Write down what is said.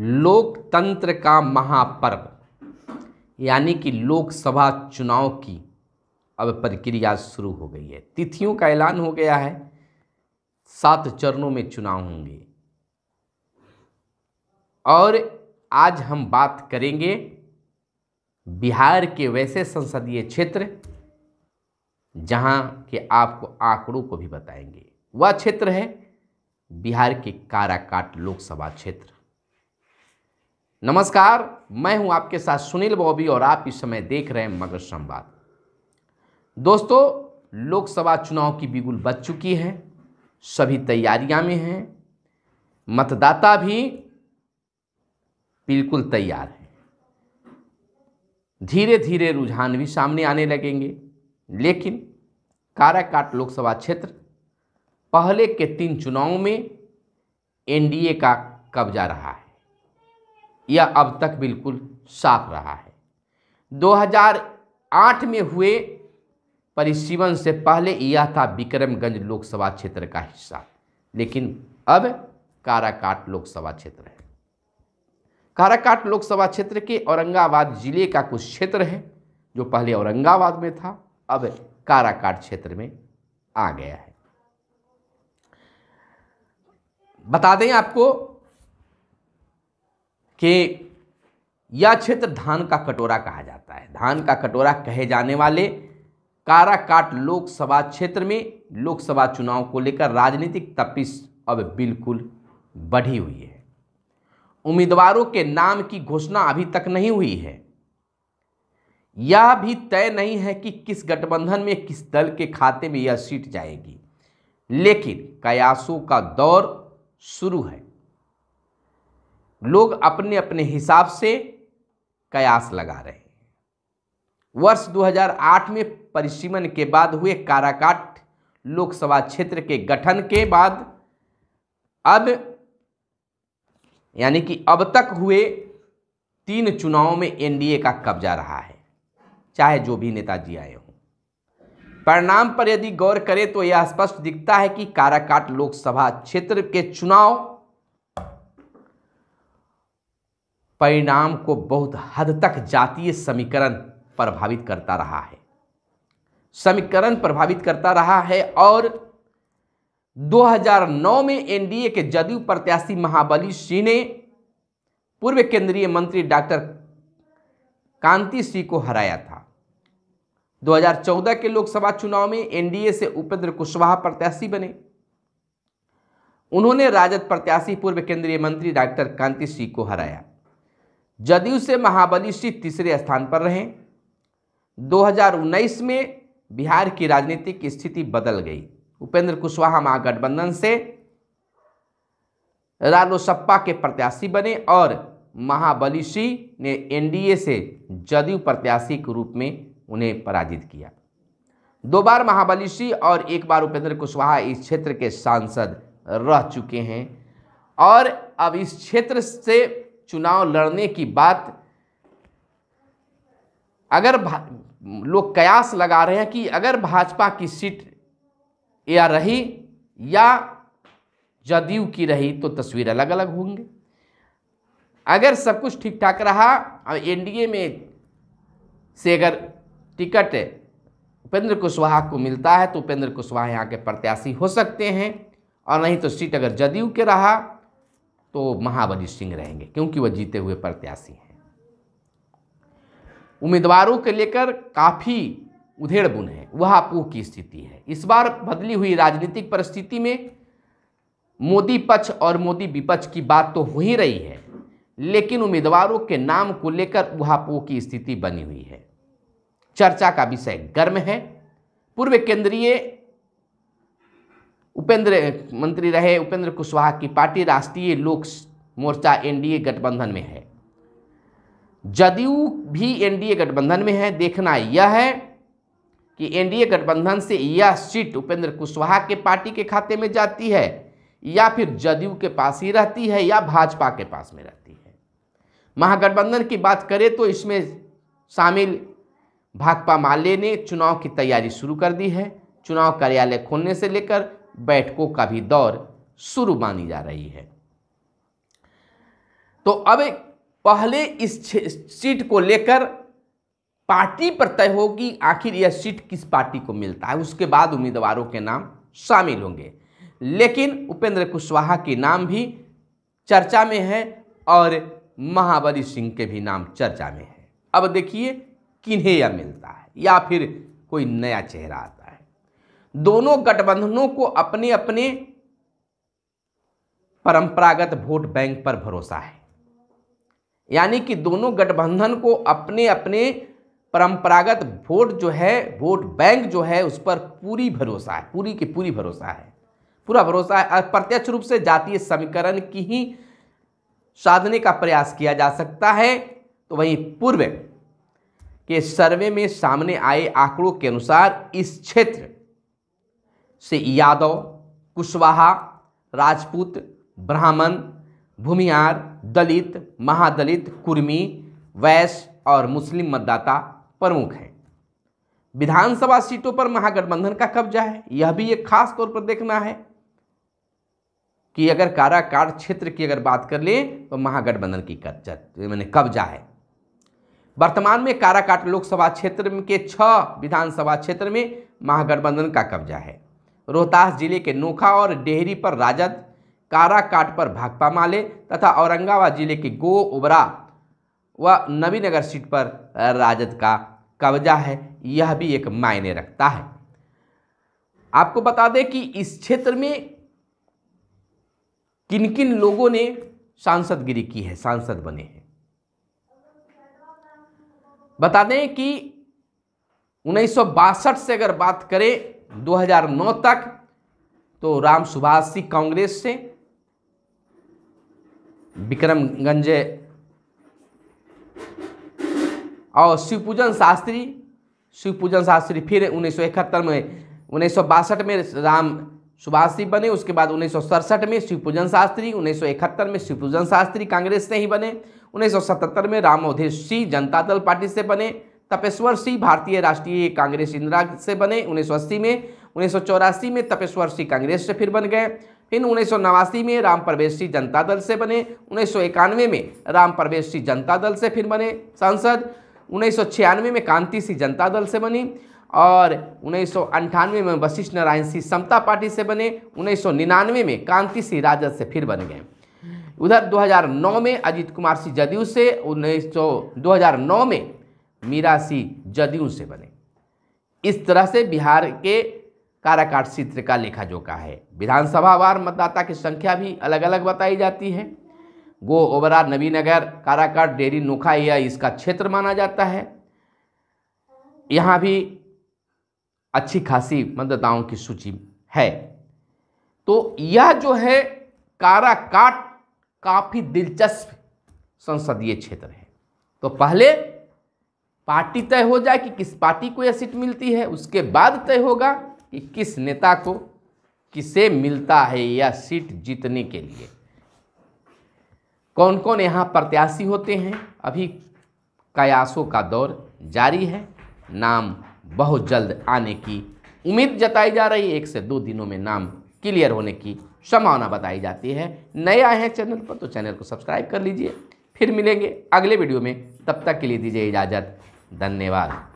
लोकतंत्र का महापर्व यानी कि लोकसभा चुनाव की अब प्रक्रिया शुरू हो गई है तिथियों का ऐलान हो गया है सात चरणों में चुनाव होंगे और आज हम बात करेंगे बिहार के वैसे संसदीय क्षेत्र जहां के आपको आंकड़ों को भी बताएंगे वह क्षेत्र है बिहार के काराकाट लोकसभा क्षेत्र नमस्कार मैं हूं आपके साथ सुनील बॉबी और आप इस समय देख रहे हैं मगर संवाद दोस्तों लोकसभा चुनाव की बिगुल बच चुकी है सभी तैयारियां में हैं मतदाता भी बिल्कुल तैयार है धीरे धीरे रुझान भी सामने आने लगेंगे लेकिन काराकाट लोकसभा क्षेत्र पहले के तीन चुनावों में एनडीए का कब्जा रहा है यह अब तक बिल्कुल साफ रहा है 2008 में हुए परिसीवन से पहले यह था विक्रमगंज लोकसभा क्षेत्र का हिस्सा लेकिन अब काराकाट लोकसभा क्षेत्र है काराकाट लोकसभा क्षेत्र के औरंगाबाद जिले का कुछ क्षेत्र है जो पहले औरंगाबाद में था अब काराकाट क्षेत्र में आ गया है बता दें आपको कि यह क्षेत्र धान का कटोरा कहा जाता है धान का कटोरा कहे जाने वाले काराकाट लोकसभा क्षेत्र में लोकसभा चुनाव को लेकर राजनीतिक तपिश अब बिल्कुल बढ़ी हुई है उम्मीदवारों के नाम की घोषणा अभी तक नहीं हुई है यह भी तय नहीं है कि किस गठबंधन में किस दल के खाते में यह सीट जाएगी लेकिन कयासों का दौर शुरू है लोग अपने अपने हिसाब से कयास लगा रहे हैं वर्ष 2008 में परिसीमन के बाद हुए काराकाट लोकसभा क्षेत्र के गठन के बाद अब यानी कि अब तक हुए तीन चुनावों में एनडीए का कब्जा रहा है चाहे जो भी नेताजी आए हों परिणाम पर यदि गौर करें तो यह स्पष्ट दिखता है कि काराकाट लोकसभा क्षेत्र के चुनाव परिणाम को बहुत हद तक जातीय समीकरण प्रभावित करता रहा है समीकरण प्रभावित करता रहा है और 2009 में एनडीए के जदयू प्रत्याशी महाबली सिंह ने पूर्व केंद्रीय मंत्री डॉक्टर कांति सिंह को हराया था 2014 के लोकसभा चुनाव में एनडीए से उपेंद्र कुशवाहा प्रत्याशी बने उन्होंने राजद प्रत्याशी पूर्व केंद्रीय मंत्री डॉक्टर कांति सिंह को हराया जदयू से महाबली सिंह तीसरे स्थान पर रहे 2019 में बिहार की राजनीतिक स्थिति बदल गई उपेंद्र कुशवाहा महागठबंधन से रालोसपा के प्रत्याशी बने और महाबली सिंह ने एनडीए से जदयू प्रत्याशी के रूप में उन्हें पराजित किया दो बार महाबली सिंह और एक बार उपेंद्र कुशवाहा इस क्षेत्र के सांसद रह चुके हैं और अब इस क्षेत्र से चुनाव लड़ने की बात अगर लोग कयास लगा रहे हैं कि अगर भाजपा की सीट या रही या जदयू की रही तो तस्वीर अलग अलग होंगे अगर सब कुछ ठीक ठाक रहा और एनडीए में से अगर टिकट उपेंद्र कुशवाहा को मिलता है तो उपेंद्र कुशवाहा यहाँ के प्रत्याशी हो सकते हैं और नहीं तो सीट अगर जदयू के रहा तो महाबली सिंह रहेंगे क्योंकि वह जीते हुए प्रत्याशी हैं उम्मीदवारों के लेकर काफ़ी उधेड़ बुन है वह आपूह की स्थिति है इस बार बदली हुई राजनीतिक परिस्थिति में मोदी पक्ष और मोदी विपक्ष की बात तो हो ही रही है लेकिन उम्मीदवारों के नाम को लेकर उहापोह की स्थिति बनी हुई है चर्चा का विषय गर्म है पूर्व केंद्रीय उपेंद्र मंत्री रहे उपेंद्र कुशवाहा की पार्टी राष्ट्रीय लोक मोर्चा एनडीए गठबंधन में है जदयू भी एनडीए गठबंधन में है देखना यह है कि एनडीए गठबंधन से यह सीट उपेंद्र कुशवाहा के पार्टी के खाते में जाती है या फिर जदयू के पास ही रहती है या भाजपा के पास में रहती है महागठबंधन की बात करें तो इसमें शामिल भाकपा माले ने चुनाव की तैयारी शुरू कर दी है चुनाव कार्यालय खोलने से लेकर बैठकों का भी दौर शुरू मानी जा रही है तो अब पहले इस सीट को लेकर पार्टी पर तय होगी आखिर यह सीट किस पार्टी को मिलता है उसके बाद उम्मीदवारों के नाम शामिल होंगे लेकिन उपेंद्र कुशवाहा के नाम भी चर्चा में है और महाबली सिंह के भी नाम चर्चा में है अब देखिए किन्हें यह मिलता है या फिर कोई नया चेहरा आता दोनों गठबंधनों को अपने अपने परंपरागत वोट बैंक पर भरोसा है यानी कि दोनों गठबंधन को अपने अपने परंपरागत वोट जो है वोट बैंक जो है उस पर पूरी भरोसा है पूरी की पूरी भरोसा है पूरा भरोसा है प्रत्यक्ष रूप से जातीय समीकरण की ही साधने का प्रयास किया जा सकता है तो वहीं पूर्व के सर्वे में सामने आए आंकड़ों के अनुसार इस क्षेत्र से यादव कुशवाहा राजपूत ब्राह्मण भूमिहार दलित महादलित कुर्मी वैश्य और मुस्लिम मतदाता प्रमुख हैं विधानसभा सीटों पर महागठबंधन का कब्जा है यह भी एक खास तौर पर देखना है कि अगर काराकाट क्षेत्र की अगर बात कर लें तो महागठबंधन की कब्जा मैंने कब्जा है वर्तमान में काराकाट लोकसभा क्षेत्र के छह विधानसभा क्षेत्र में महागठबंधन का कब्जा है रोहतास जिले के नोखा और डेहरी पर राजद काराकाट पर भाकपा माले तथा औरंगाबाद जिले के गो उबरा व नबीनगर सीट पर राजद का कब्जा है यह भी एक मायने रखता है आपको बता दें कि इस क्षेत्र में किन किन लोगों ने सांसदगिरी की है सांसद बने हैं बता दें कि उन्नीस से अगर बात करें 2009 तक तो राम सुभाष सिंह कांग्रेस से विक्रमगंज और शिवपूजन शास्त्री शिवपूजन शास्त्री फिर उन्नीस में उन्नीस में राम सुभाष सिंह बने उसके बाद उन्नीस में शिवपूजन शास्त्री उन्नीस में शिवपूजन शास्त्री कांग्रेस से ही बने उन्नीस में राम अवधेश सिंह जनता दल पार्टी से बने तपेश्वर सिंह भारतीय राष्ट्रीय कांग्रेस इंदिरा से बने उन्नीस में उन्नीस में तपेश्वर सिंह कांग्रेस से फिर बन गए फिर उन्नीस में राम प्रवेश सिंह जनता दल से बने उन्नीस में राम प्रवेश सिंह जनता दल से फिर बने सांसद उन्नीस में कांति सिंह जनता दल से बनी और उन्नीस में वशिष्ठ नारायण सिंह समता पार्टी से बने उन्नीस में कांति सिंह राजद से फिर बन गए उधर 2009 में अजीत कुमार सिंह जदयू से उन्नीस नौ में मीरासी जदयू से बने इस तरह से बिहार के काराकाट चित्र का लेखा जोखा है विधानसभावार मतदाता की संख्या भी अलग अलग बताई जाती है गो ओबरा नबीनगर काराकाट डेरी नोखा यह इसका क्षेत्र माना जाता है यहाँ भी अच्छी खासी मतदाताओं की सूची है तो यह जो है काराकाट काफ़ी दिलचस्प संसदीय क्षेत्र है तो पहले पार्टी तय हो जाए कि किस पार्टी को यह सीट मिलती है उसके बाद तय होगा कि किस नेता को किसे मिलता है यह सीट जीतने के लिए कौन कौन यहाँ प्रत्याशी होते हैं अभी कयासों का दौर जारी है नाम बहुत जल्द आने की उम्मीद जताई जा रही है एक से दो दिनों में नाम क्लियर होने की संभावना बताई जाती है नए आए हैं चैनल पर तो चैनल को सब्सक्राइब कर लीजिए फिर मिलेंगे अगले वीडियो में तब तक के लिए दीजिए इजाज़त धन्यवाद